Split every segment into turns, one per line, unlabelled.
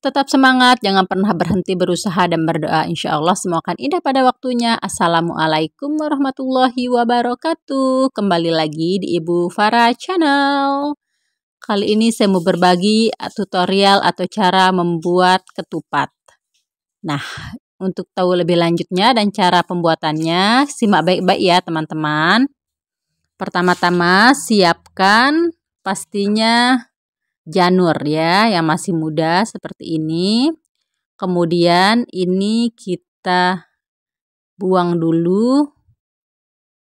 Tetap semangat, jangan pernah berhenti berusaha dan berdoa. Insya Allah semua akan indah pada waktunya. Assalamualaikum warahmatullahi wabarakatuh. Kembali lagi di Ibu Farah Channel. Kali ini saya mau berbagi tutorial atau cara membuat ketupat. Nah, untuk tahu lebih lanjutnya dan cara pembuatannya, simak baik-baik ya teman-teman. Pertama-tama siapkan pastinya janur ya yang masih muda seperti ini. Kemudian ini kita buang dulu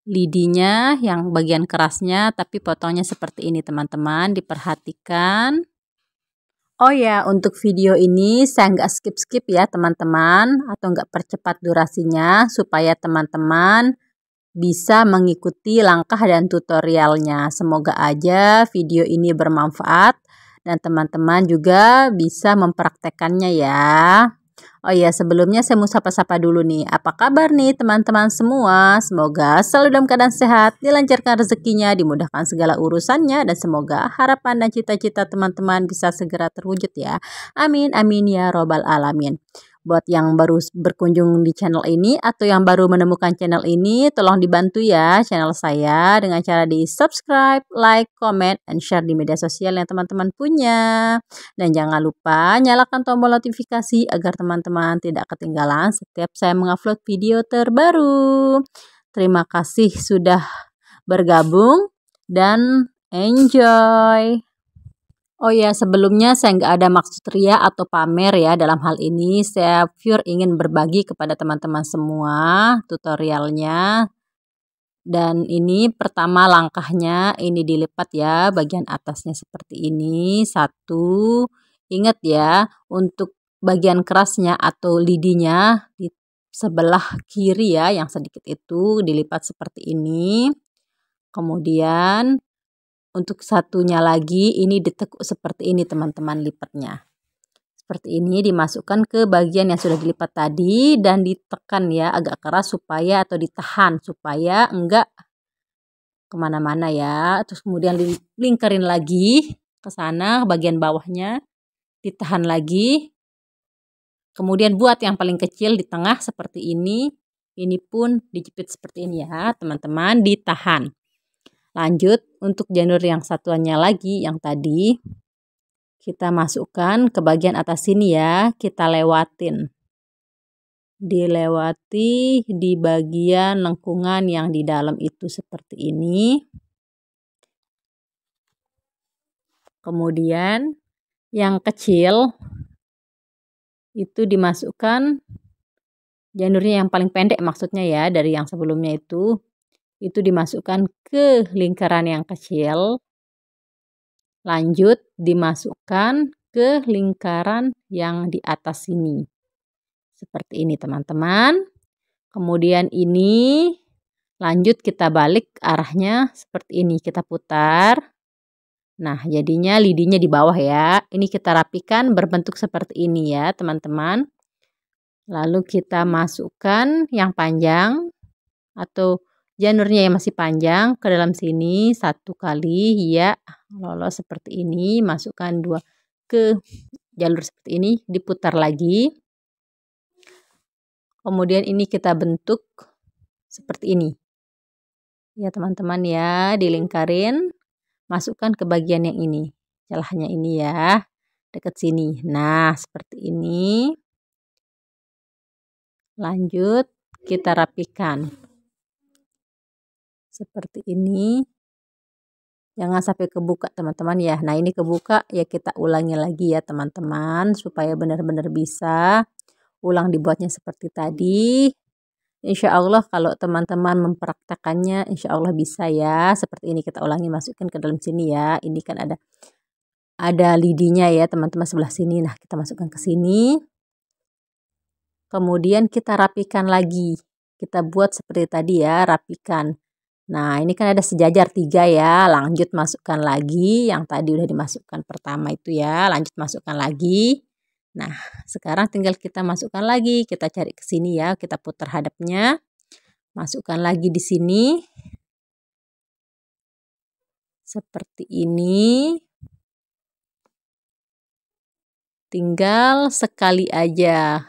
lidinya yang bagian kerasnya tapi potongnya seperti ini teman-teman diperhatikan. Oh ya, untuk video ini saya nggak skip-skip ya teman-teman atau nggak percepat durasinya supaya teman-teman bisa mengikuti langkah dan tutorialnya. Semoga aja video ini bermanfaat dan teman-teman juga bisa mempraktekannya ya. Oh iya, sebelumnya saya mau sapa-sapa dulu nih. Apa kabar nih teman-teman semua? Semoga selalu dalam keadaan sehat, dilancarkan rezekinya, dimudahkan segala urusannya, dan semoga harapan dan cita-cita teman-teman bisa segera terwujud ya. Amin, amin ya robbal alamin buat yang baru berkunjung di channel ini atau yang baru menemukan channel ini, tolong dibantu ya channel saya dengan cara di subscribe, like, comment, and share di media sosial yang teman-teman punya. Dan jangan lupa nyalakan tombol notifikasi agar teman-teman tidak ketinggalan setiap saya mengupload video terbaru. Terima kasih sudah bergabung dan enjoy. Oh ya, sebelumnya saya nggak ada maksud ria atau pamer ya dalam hal ini. Saya pure ingin berbagi kepada teman-teman semua tutorialnya. Dan ini pertama langkahnya ini dilipat ya bagian atasnya seperti ini. Satu, ingat ya untuk bagian kerasnya atau lidinya di sebelah kiri ya yang sedikit itu dilipat seperti ini. Kemudian untuk satunya lagi ini ditekuk seperti ini teman-teman lipatnya. Seperti ini dimasukkan ke bagian yang sudah dilipat tadi dan ditekan ya agak keras supaya atau ditahan supaya enggak kemana-mana ya. Terus kemudian lingkarin lagi ke sana bagian bawahnya ditahan lagi. Kemudian buat yang paling kecil di tengah seperti ini. Ini pun dijepit seperti ini ya teman-teman ditahan. Lanjut untuk janur yang satuannya lagi yang tadi kita masukkan ke bagian atas sini ya, kita lewatin. Dilewati di bagian lengkungan yang di dalam itu seperti ini. Kemudian yang kecil itu dimasukkan janurnya yang paling pendek maksudnya ya dari yang sebelumnya itu itu dimasukkan ke lingkaran yang kecil. Lanjut dimasukkan ke lingkaran yang di atas sini. Seperti ini teman-teman. Kemudian ini lanjut kita balik arahnya seperti ini. Kita putar. Nah, jadinya lidinya di bawah ya. Ini kita rapikan berbentuk seperti ini ya, teman-teman. Lalu kita masukkan yang panjang atau janurnya yang masih panjang ke dalam sini satu kali ya lolos seperti ini masukkan dua ke jalur seperti ini diputar lagi kemudian ini kita bentuk seperti ini ya teman-teman ya dilingkarin masukkan ke bagian yang ini celahnya ini ya dekat sini nah seperti ini lanjut kita rapikan seperti ini jangan sampai kebuka teman-teman ya nah ini kebuka ya kita ulangi lagi ya teman-teman supaya benar-benar bisa ulang dibuatnya seperti tadi Insya Allah kalau teman-teman mempraktekannya Insya Allah bisa ya seperti ini kita ulangi masukkan ke dalam sini ya ini kan ada ada lidinya ya teman-teman sebelah sini nah kita masukkan ke sini kemudian kita rapikan lagi kita buat seperti tadi ya rapikan Nah, ini kan ada sejajar tiga ya. Lanjut masukkan lagi yang tadi udah dimasukkan pertama itu ya. Lanjut masukkan lagi. Nah, sekarang tinggal kita masukkan lagi. Kita cari ke sini ya. Kita putar hadapnya. Masukkan lagi di sini. Seperti ini. Tinggal sekali aja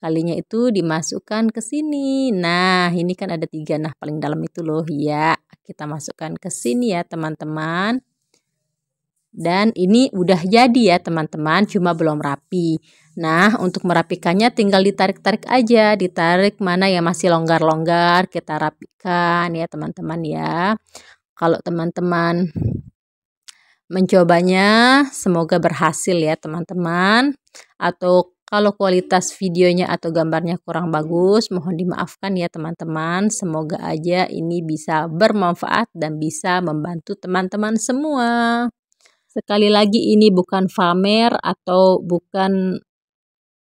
kalinya itu dimasukkan ke sini. Nah, ini kan ada tiga. Nah, paling dalam itu loh. Ya, kita masukkan ke sini ya teman-teman. Dan ini udah jadi ya teman-teman, cuma belum rapi. Nah, untuk merapikannya tinggal ditarik-tarik aja. Ditarik mana yang masih longgar-longgar, kita rapikan ya teman-teman ya. Kalau teman-teman mencobanya, semoga berhasil ya teman-teman. Atau kalau kualitas videonya atau gambarnya kurang bagus, mohon dimaafkan ya teman-teman. Semoga aja ini bisa bermanfaat dan bisa membantu teman-teman semua. Sekali lagi ini bukan famer atau bukan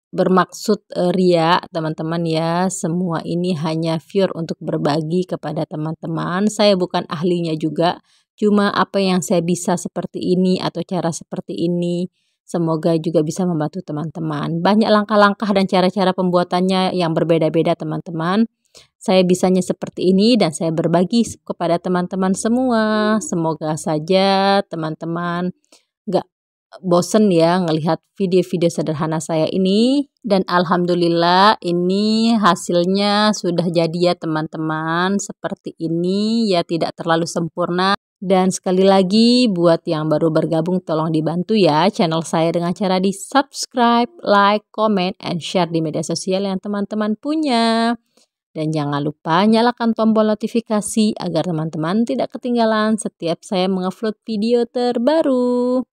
bermaksud e, ria teman-teman ya. Semua ini hanya pure untuk berbagi kepada teman-teman. Saya bukan ahlinya juga. Cuma apa yang saya bisa seperti ini atau cara seperti ini Semoga juga bisa membantu teman-teman. Banyak langkah-langkah dan cara-cara pembuatannya yang berbeda-beda teman-teman. Saya bisanya seperti ini dan saya berbagi kepada teman-teman semua. Semoga saja teman-teman gak bosen ya ngelihat video-video sederhana saya ini. Dan alhamdulillah ini hasilnya sudah jadi ya teman-teman. Seperti ini ya tidak terlalu sempurna. Dan sekali lagi buat yang baru bergabung tolong dibantu ya channel saya dengan cara di subscribe, like, comment, and share di media sosial yang teman-teman punya. Dan jangan lupa nyalakan tombol notifikasi agar teman-teman tidak ketinggalan setiap saya mengupload video terbaru.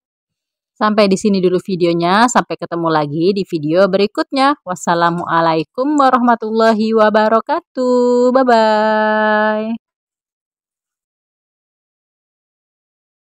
Sampai di sini dulu videonya, sampai ketemu lagi di video berikutnya. Wassalamualaikum warahmatullahi wabarakatuh. Bye-bye.